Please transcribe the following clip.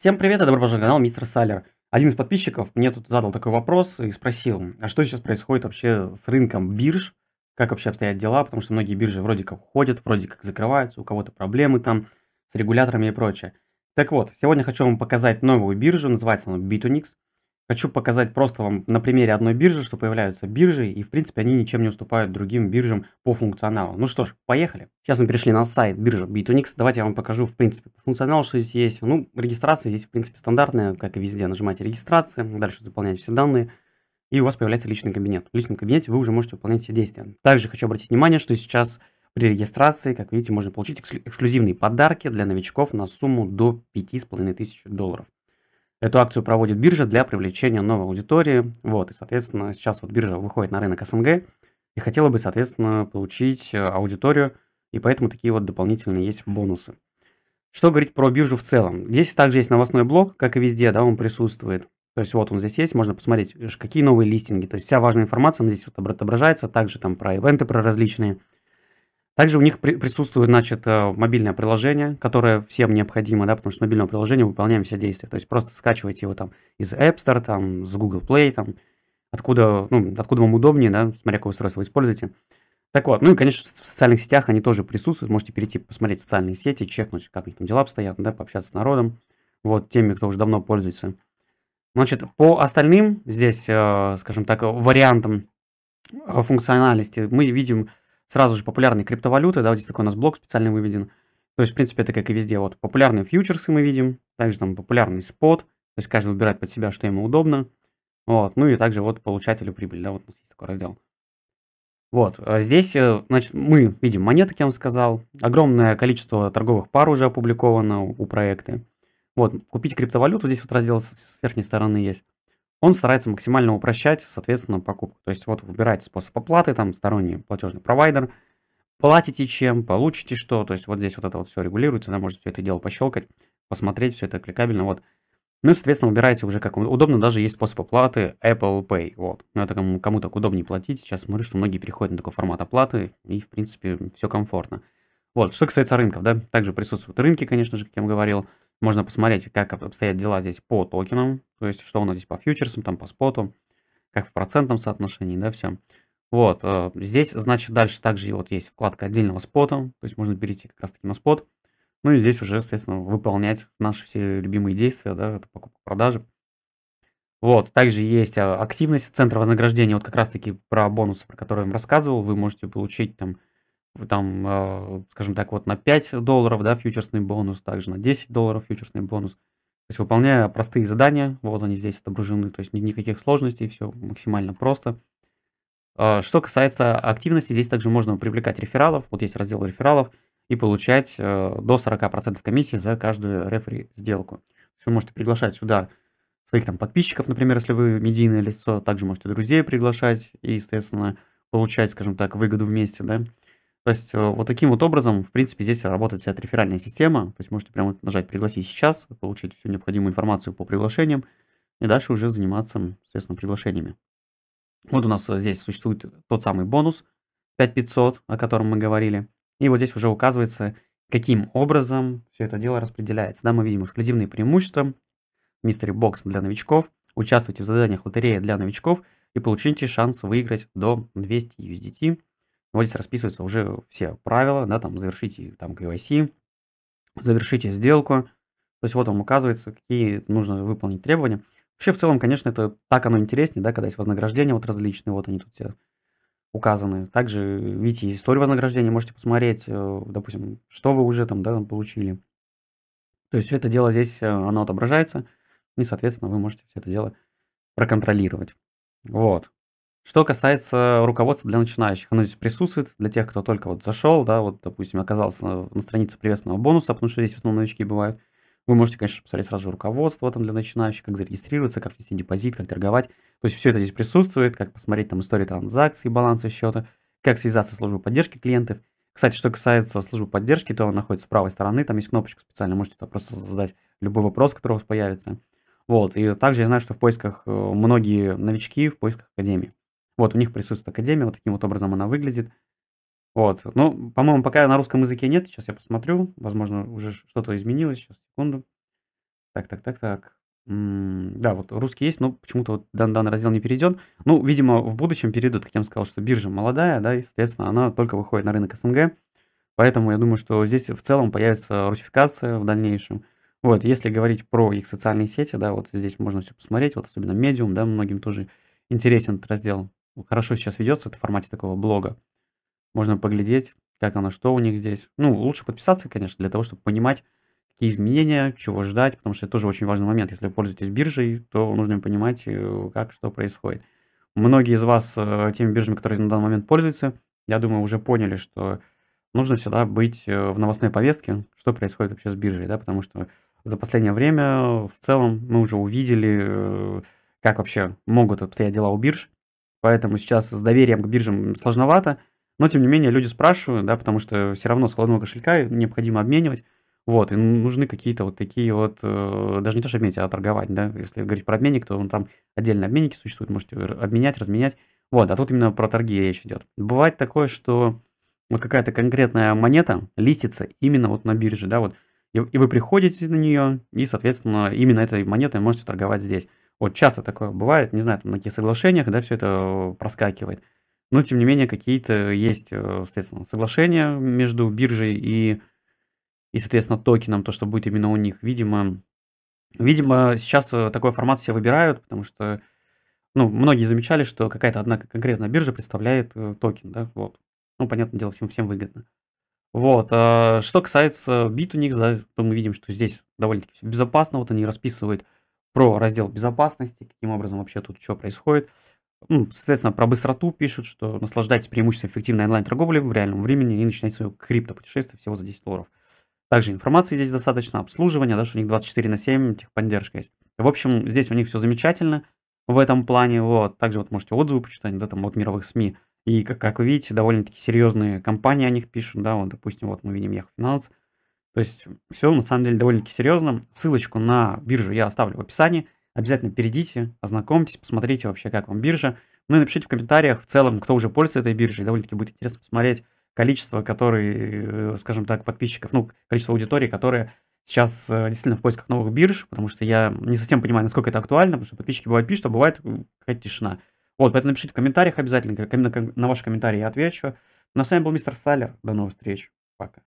Всем привет, и добро пожаловать на канал Мистер Салер. Один из подписчиков мне тут задал такой вопрос и спросил, а что сейчас происходит вообще с рынком бирж, как вообще обстоят дела, потому что многие биржи вроде как уходят, вроде как закрываются, у кого-то проблемы там с регуляторами и прочее. Так вот, сегодня хочу вам показать новую биржу, называется она Bitunix. Хочу показать просто вам на примере одной биржи, что появляются биржи, и в принципе они ничем не уступают другим биржам по функционалу. Ну что ж, поехали. Сейчас мы перешли на сайт биржи Bitunix. Давайте я вам покажу в принципе функционал, что здесь есть. Ну, регистрация здесь в принципе стандартная, как и везде. Нажимаете регистрация, дальше заполняете все данные, и у вас появляется личный кабинет. В личном кабинете вы уже можете выполнять все действия. Также хочу обратить внимание, что сейчас при регистрации, как видите, можно получить эксклюзивные подарки для новичков на сумму до 5500 долларов. Эту акцию проводит биржа для привлечения новой аудитории. Вот, и, соответственно, сейчас вот биржа выходит на рынок СНГ и хотела бы, соответственно, получить э, аудиторию, и поэтому такие вот дополнительные есть бонусы. Что говорить про биржу в целом? Здесь также есть новостной блок, как и везде, да, он присутствует. То есть вот он здесь есть, можно посмотреть, какие новые листинги. То есть вся важная информация, здесь вот отображается, также там про ивенты, про различные. Также у них присутствует, значит, э, мобильное приложение, которое всем необходимо, да, потому что мобильное приложение выполняем все действия. То есть просто скачивайте его там из App Store, там, с Google Play, там, откуда, ну, откуда вам удобнее, да, смотря какое устройство вы используете. Так вот, ну и, конечно, в социальных сетях они тоже присутствуют. Можете перейти, посмотреть социальные сети, чекнуть, как у них там дела обстоят, да, пообщаться с народом, вот, теми, кто уже давно пользуется. Значит, по остальным здесь, э, скажем так, вариантам э, функциональности мы видим сразу же популярные криптовалюты, да, вот здесь такой у нас блок специально выведен. То есть, в принципе, это как и везде, вот популярные фьючерсы мы видим, также там популярный спот, то есть каждый выбирает под себя, что ему удобно. Вот, ну и также вот получателю прибыль, да, вот у нас есть такой раздел. Вот, а здесь, э, значит, мы видим монеты, как я вам сказал, огромное количество торговых пар уже опубликовано у проекта. Вот, купить криптовалюту, здесь вот раздел с верхней стороны есть он старается максимально упрощать, соответственно, покупку. То есть вот выбираете способ оплаты, там сторонний платежный провайдер, платите чем, получите что. То есть вот здесь вот это вот все регулируется, она может все это дело пощелкать, посмотреть, все это кликабельно, вот. Ну и, соответственно, выбираете уже как удобно, даже есть способ оплаты Apple Pay, вот. Но ну, это кому, кому так удобнее платить. Сейчас смотрю, что многие переходят на такой формат оплаты, и, в принципе, все комфортно. Вот, что касается рынков, да, также присутствуют рынки, конечно же, как я вам говорил, можно посмотреть, как обстоят дела здесь по токенам, то есть что у нас здесь по фьючерсам, там по споту, как в процентном соотношении, да, все. Вот, э, здесь, значит, дальше также вот есть вкладка отдельного спота, то есть можно перейти как раз-таки на спот. Ну и здесь уже, соответственно, выполнять наши все любимые действия, да, это покупка-продажа. Вот, также есть а, активность центра вознаграждения, вот как раз-таки про бонусы, про которые я вам рассказывал, вы можете получить там там, э, скажем так, вот на 5 долларов, да, фьючерсный бонус, также на 10 долларов фьючерсный бонус. То есть выполняя простые задания, вот они здесь отображены, то есть никаких сложностей, все максимально просто. Э, что касается активности, здесь также можно привлекать рефералов, вот есть раздел рефералов, и получать э, до 40% комиссии за каждую рефери сделку. Вы можете приглашать сюда своих там подписчиков, например, если вы медийное лицо, также можете друзей приглашать и, соответственно, получать, скажем так, выгоду вместе, да. То есть э, вот таким вот образом, в принципе, здесь работает вся реферальная система. То есть можете прямо нажать «Пригласить сейчас», получить всю необходимую информацию по приглашениям и дальше уже заниматься, соответственно, приглашениями. Вот у нас э, здесь существует тот самый бонус 5500, о котором мы говорили. И вот здесь уже указывается, каким образом все это дело распределяется. Да, мы видим эксклюзивные преимущества, мистери бокс для новичков, участвуйте в заданиях лотереи для новичков и получите шанс выиграть до 200 USDT вот здесь расписываются уже все правила, да, там завершите там KYC, завершите сделку. То есть вот вам указывается, какие нужно выполнить требования. Вообще, в целом, конечно, это так оно интереснее, да, когда есть вознаграждения вот различные, вот они тут все указаны. Также видите историю вознаграждения, можете посмотреть, э, допустим, что вы уже там, да, получили. То есть все это дело здесь, э, оно отображается, и, соответственно, вы можете все это дело проконтролировать. Вот. Что касается руководства для начинающих, оно здесь присутствует для тех, кто только вот зашел, да, вот, допустим, оказался на, на странице приветственного бонуса, потому что здесь в основном новички бывают. Вы можете, конечно, посмотреть сразу же руководство там для начинающих, как зарегистрироваться, как внести депозит, как торговать. То есть все это здесь присутствует, как посмотреть там историю транзакций, баланса счета, как связаться с службой поддержки клиентов. Кстати, что касается службы поддержки, то она находится с правой стороны, там есть кнопочка специально, можете туда просто задать любой вопрос, который у вас появится. Вот, и также я знаю, что в поисках э, многие новички в поисках академии. Вот, у них присутствует академия, вот таким вот образом она выглядит. Вот, ну, по-моему, пока на русском языке нет, сейчас я посмотрю, возможно, уже что-то изменилось, сейчас, секунду. Так, так, так, так. М да, вот русский есть, но почему-то вот дан данный раздел не перейден. Ну, видимо, в будущем перейдут, как я вам сказал, что биржа молодая, да, и, соответственно, она только выходит на рынок СНГ. Поэтому я думаю, что здесь в целом появится русификация в дальнейшем. Вот, если говорить про их социальные сети, да, вот здесь можно все посмотреть, вот особенно Medium, да, многим тоже интересен этот раздел хорошо сейчас ведется это в формате такого блога. Можно поглядеть, как оно, что у них здесь. Ну, лучше подписаться, конечно, для того, чтобы понимать, какие изменения, чего ждать, потому что это тоже очень важный момент. Если вы пользуетесь биржей, то нужно понимать, э, как, что происходит. Многие из вас э, теми биржами, которые на данный момент пользуются, я думаю, уже поняли, что нужно всегда быть э, в новостной повестке, что происходит вообще с биржей, да, потому что за последнее время в целом мы уже увидели, как вообще могут обстоять дела у бирж, поэтому сейчас с доверием к биржам сложновато. Но, тем не менее, люди спрашивают, да, потому что все равно складного кошелька необходимо обменивать. Вот, и нужны какие-то вот такие вот, э, даже не то, что обменять, а торговать, да, если говорить про обменник, то он там отдельно обменники существуют, можете обменять, разменять, вот, а тут именно про торги речь идет. Бывает такое, что вот какая-то конкретная монета листится именно вот на бирже, да, вот, и, и вы приходите на нее, и, соответственно, именно этой монетой можете торговать здесь. Вот часто такое бывает, не знаю, там, на каких соглашениях, да, все это э, проскакивает. Но, тем не менее, какие-то есть, э, соответственно, соглашения между биржей и, и, соответственно, токеном, то, что будет именно у них. Видимо, видимо, сейчас э, такой формат все выбирают, потому что, ну, многие замечали, что какая-то одна конкретная биржа представляет токен, да, вот. Ну, понятное дело, всем, всем выгодно. Вот, что касается бит у них, то мы видим, что здесь довольно-таки безопасно, вот они расписывают про раздел безопасности, каким образом вообще тут что происходит. Ну, соответственно, про быстроту пишут, что наслаждайтесь преимуществом эффективной онлайн-торговли в реальном времени и начинайте свое крипто-путешествие всего за 10 долларов. Также информации здесь достаточно, обслуживание, да, что у них 24 на 7 техподдержка есть. В общем, здесь у них все замечательно в этом плане. Вот. Также вот можете отзывы почитать, да, там от мировых СМИ. И, как, как вы видите, довольно-таки серьезные компании о них пишут, да, вот, допустим, вот мы видим Яхфинанс, Финанс, то есть все на самом деле довольно-таки серьезно. Ссылочку на биржу я оставлю в описании. Обязательно перейдите, ознакомьтесь, посмотрите вообще, как вам биржа. Ну и напишите в комментариях в целом, кто уже пользуется этой биржей. Довольно-таки будет интересно посмотреть количество, которые, э, скажем так, подписчиков, ну, количество аудитории, которые сейчас э, действительно в поисках новых бирж, потому что я не совсем понимаю, насколько это актуально, потому что подписчики бывают пишут, а бывает какая-то тишина. Вот, поэтому напишите в комментариях обязательно, на, ваши комментарии я отвечу. На с вами был мистер Салер. До новых встреч. Пока.